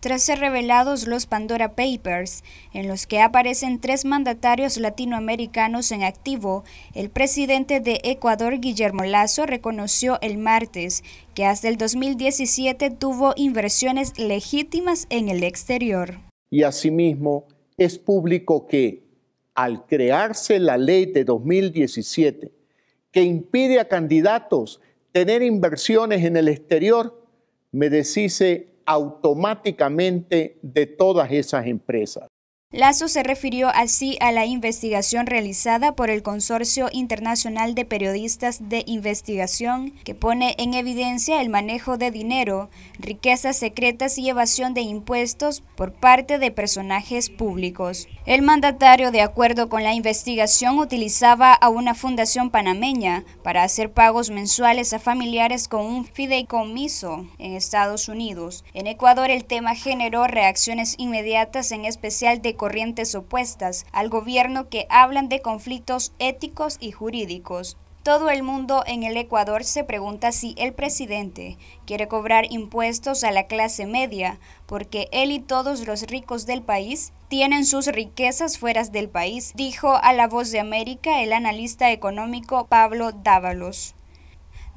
Tras ser revelados los Pandora Papers, en los que aparecen tres mandatarios latinoamericanos en activo, el presidente de Ecuador, Guillermo Lazo, reconoció el martes que hasta el 2017 tuvo inversiones legítimas en el exterior. Y asimismo, es público que, al crearse la ley de 2017, que impide a candidatos tener inversiones en el exterior, me decise automáticamente de todas esas empresas. Lazo se refirió así a la investigación realizada por el Consorcio Internacional de Periodistas de Investigación, que pone en evidencia el manejo de dinero, riquezas secretas y evasión de impuestos por parte de personajes públicos. El mandatario, de acuerdo con la investigación, utilizaba a una fundación panameña para hacer pagos mensuales a familiares con un fideicomiso en Estados Unidos. En Ecuador el tema generó reacciones inmediatas, en especial de corrientes opuestas al gobierno que hablan de conflictos éticos y jurídicos. Todo el mundo en el Ecuador se pregunta si el presidente quiere cobrar impuestos a la clase media, porque él y todos los ricos del país tienen sus riquezas fuera del país, dijo a La Voz de América el analista económico Pablo Dávalos.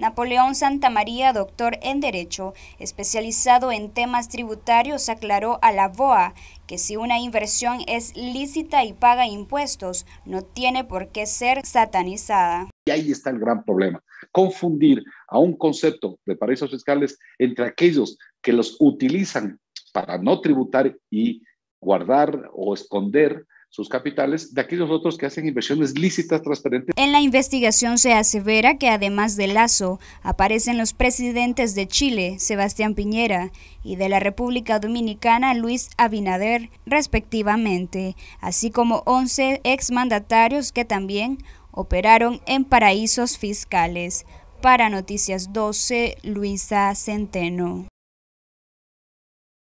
Napoleón Santa María, doctor en Derecho, especializado en temas tributarios, aclaró a la BOA que si una inversión es lícita y paga impuestos, no tiene por qué ser satanizada. Y ahí está el gran problema, confundir a un concepto de paraísos fiscales entre aquellos que los utilizan para no tributar y guardar o esconder sus capitales de aquellos otros que hacen inversiones lícitas, transparentes. En la investigación se asevera que además de Lazo, aparecen los presidentes de Chile, Sebastián Piñera, y de la República Dominicana, Luis Abinader, respectivamente, así como 11 exmandatarios que también operaron en paraísos fiscales. Para Noticias 12, Luisa Centeno.